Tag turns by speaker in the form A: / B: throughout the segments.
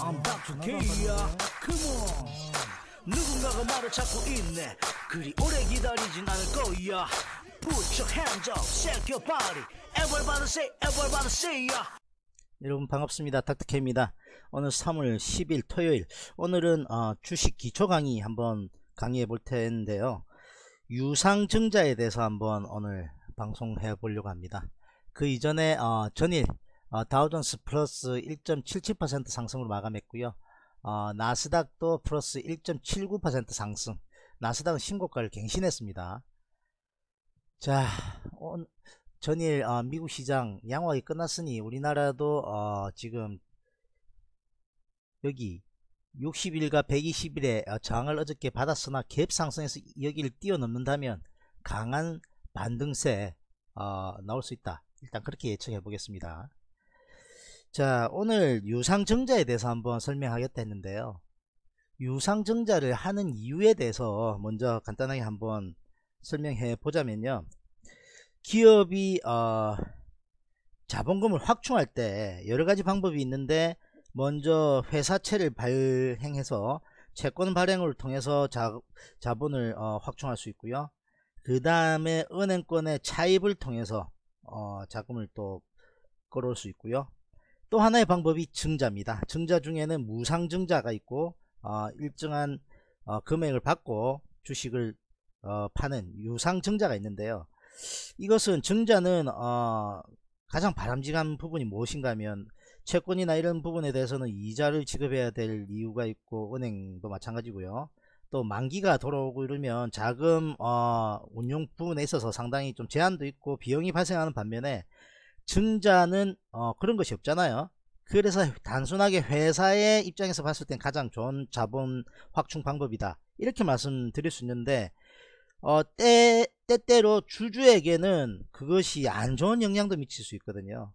A: I'm back to K야 Come on 누군가가 말을 찾고 있네 그리 오래 기다리진 않을 거야 Put your hands up, shake your body Everybody say, everybody say ya 여러분 반갑습니다 닥터케입니다 오늘 3월 10일 토요일 오늘은 어, 주식 기초 강의 한번 강의해 볼 텐데요 유상증자에 대해서 한번 오늘 방송해 보려고 합니다 그 이전에 어, 전일 어, 다우존스 플러스 1.77% 상승으로 마감했고요. 어, 나스닥도 플러스 1.79% 상승. 나스닥은 신고가를 갱신했습니다. 자, 오 전일 어, 미국 시장 양호하게 끝났으니 우리나라도 어, 지금 여기 60일과 120일에 어, 저항을 어저께 받았으나 갭 상승에서 여기를 뛰어넘는다면 강한 반등세 어, 나올 수 있다. 일단 그렇게 예측해 보겠습니다. 자 오늘 유상증자에 대해서 한번 설명하겠다 했는데요 유상증자를 하는 이유에 대해서 먼저 간단하게 한번 설명해 보자면요 기업이 어, 자본금을 확충할 때 여러가지 방법이 있는데 먼저 회사채를 발행해서 채권 발행을 통해서 자, 자본을 어, 확충할 수 있고요 그 다음에 은행권의 차입을 통해서 어, 자금을 또 끌어올 수 있고요 또 하나의 방법이 증자입니다. 증자 중에는 무상증자가 있고 어, 일정한 어, 금액을 받고 주식을 어, 파는 유상증자가 있는데요. 이것은 증자는 어, 가장 바람직한 부분이 무엇인가 하면 채권이나 이런 부분에 대해서는 이자를 지급해야 될 이유가 있고 은행도 마찬가지고요. 또 만기가 돌아오고 이러면 자금 어, 운용 부분에 있어서 상당히 좀 제한도 있고 비용이 발생하는 반면에 증자는 어, 그런 것이 없잖아요. 그래서 단순하게 회사의 입장에서 봤을 땐 가장 좋은 자본 확충 방법이다. 이렇게 말씀드릴 수 있는데 어, 때, 때때로 주주에게는 그것이 안 좋은 영향도 미칠 수 있거든요.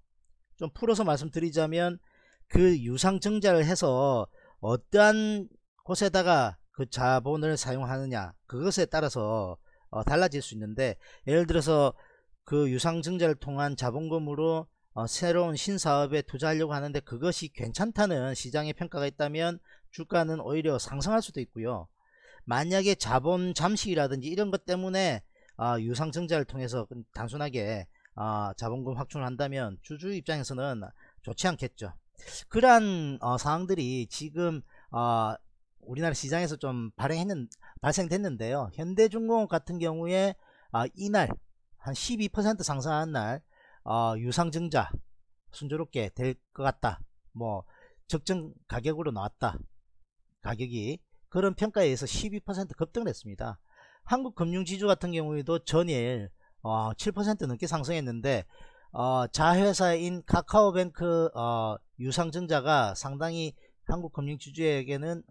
A: 좀 풀어서 말씀드리자면 그 유상증자를 해서 어떠한 곳에다가 그 자본을 사용하느냐 그것에 따라서 어, 달라질 수 있는데 예를 들어서 그 유상증자를 통한 자본금으로 어, 새로운 신사업에 투자하려고 하는데 그것이 괜찮다는 시장의 평가가 있다면 주가는 오히려 상승할 수도 있고요. 만약에 자본 잠식이라든지 이런 것 때문에 어, 유상증자를 통해서 그 단순하게 어, 자본금 확충을 한다면 주주 입장에서는 좋지 않겠죠. 그러한 상황들이 어, 지금 아, 우리나라 시장에서 좀 발행했는, 발생됐는데요. 현대중공업 같은 경우에 이날 한12% 상승하는 날 어, 유상증자 순조롭게 될 것 같다. 뭐 적정 가격으로 나왔다. 가격이 그런 평가에서 의해12% 급등을 했습니다. 한국금융지주 같은 경우에도 전일 어, 7% 넘게 상승했는데 어, 자회사인 카카오뱅크 어, 유상증자가 상당히 한국금융지주에게는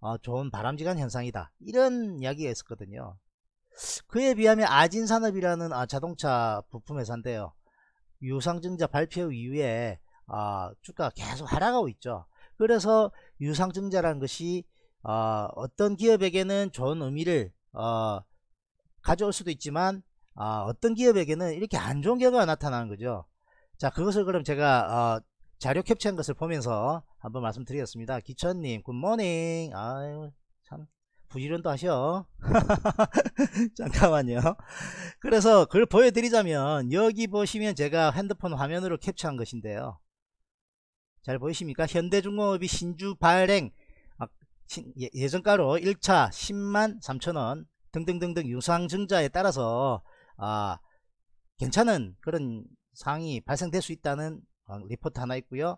A: 어, 좋은 바람직한 현상이다. 이런 이야기가 있었거든요. 그에 비하면 아진산업이라는 아, 자동차 부품 회사인데요. 유상증자 발표 이후에 아, 주가 계속 하락하고 있죠. 그래서 유상증자라는 것이 아, 어, 떤 기업에게는 좋은 의미를 어, 가져올 수도 있지만 아, 어, 떤 기업에게는 이렇게 안 좋은 결과가 나타나는 거죠. 자 그것을 그럼 제가 어, 자료 캡처한 것을 보면서 한번 말씀드리겠습니다. 기천님 굿모닝 아유 참 부지런도 하셔 잠깐만요 그래서 그걸 보여드리자면 여기 보시면 제가 핸드폰 화면으로 캡처한 것인데요 잘 보이십니까 현대중공업이 신주 발행 아, 예, 예전가로 1차 10만 3천원 등등등등 유상증자에 따라서 아, 괜찮은 그런 상황이 발생될 수 있다는 어, 리포트 하나 있고요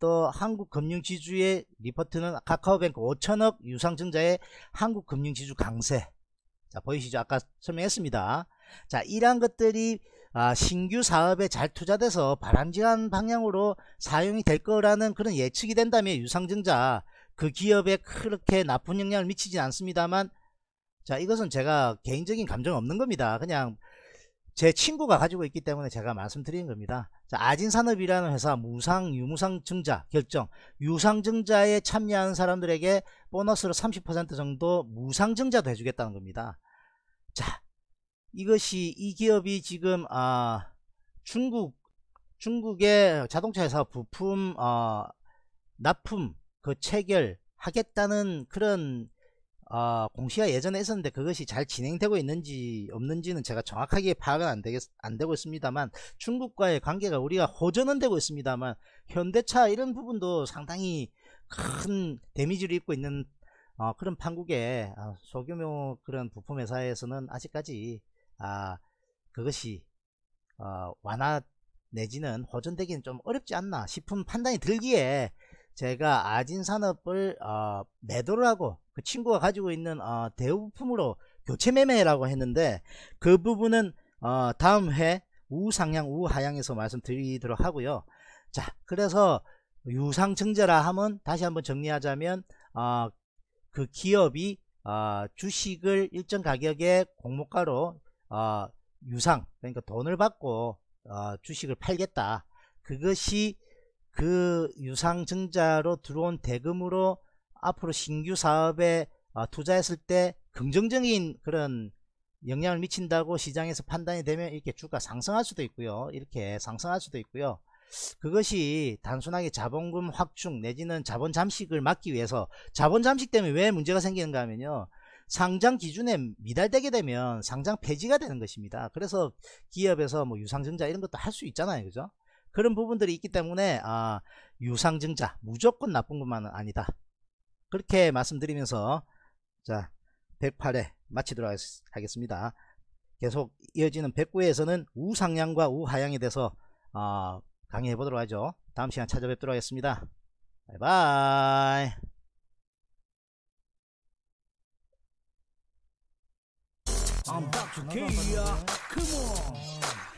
A: 또 한국금융지주의 리포트는 카카오뱅크 5천억 유상증자의 한국금융지주 강세 자 보이시죠 아까 설명했습니다 자 이러한 것들이 아, 신규 사업에 잘 투자돼서 바람직한 방향으로 사용이 될 거라는 그런 예측이 된다면 유상증자 그 기업에 그렇게 나쁜 영향을 미치진 않습니다만 자 이것은 제가 개인적인 감정 없는 겁니다 그냥 제 친구가 가지고 있기 때문에 제가 말씀드린 겁니다. 자, 아진산업이라는 회사 무상, 유무상증자 결정 유상증자에 참여한 사람들에게 보너스로 30% 정도 무상증자도 해주겠다는 겁니다. 자 이것이 이 기업이 지금 아, 중국 중국의 자동차 회사 부품 어, 납품 그 체결 하겠다는 그런 아, 공시가 예전에 있었는데 그것이 잘 진행되고 있는지 없는지는 제가 정확하게 파악은 안, 되겠, 안 되고 있습니다만 중국과의 관계가 우리가 호전은 되고 있습니다만 현대차 이런 부분도 상당히 큰 데미지를 입고 있는 어, 그런 판국에 어, 소규모 그런 부품 회사에서는 아직까지 아, 그것이 어, 완화 내지는 호전되기는 좀 어렵지 않나 싶은 판단이 들기에 제가 아진산업을 어, 매도를 하고 그 친구가 가지고 있는 어, 대우품으로 교체 매매라고 했는데 그 부분은 어, 다음 회 우상향 우하향에서 말씀드리도록 하고요 자 그래서 유상증자라 하면 다시 한번 정리하자면 어, 그 기업이 어, 주식을 일정 가격의 공모가로 어, 유상 그러니까 돈을 받고 어, 주식을 팔겠다 그것이 그 유상증자로 들어온 대금으로 앞으로 신규 사업에 어, 투자했을 때 긍정적인 그런 영향을 미친다고 시장에서 판단이 되면 이렇게 주가 상승할 수도 있고요. 이렇게 상승할 수도 있고요. 그것이 단순하게 자본금 확충 내지는 자본 잠식을 막기 위해서 자본 잠식 때문에 왜 문제가 생기는가 하면요. 상장 기준에 미달되게 되면 상장 폐지가 되는 것입니다. 그래서 기업에서 뭐 유상증자 이런 것도 할 수 있잖아요. 그죠? 그런 부분들이 있기 때문에 아, 유상증자 무조건 나쁜 것만은 아니다 그렇게 말씀드리면서 자 108회 마치도록 하겠습니다 계속 이어지는 109회에서는 우상향과 우하향에 대해서 어, 아, 강의해 보도록 하죠 다음 시간 찾아뵙도록 하겠습니다 바이바이 I'm back to k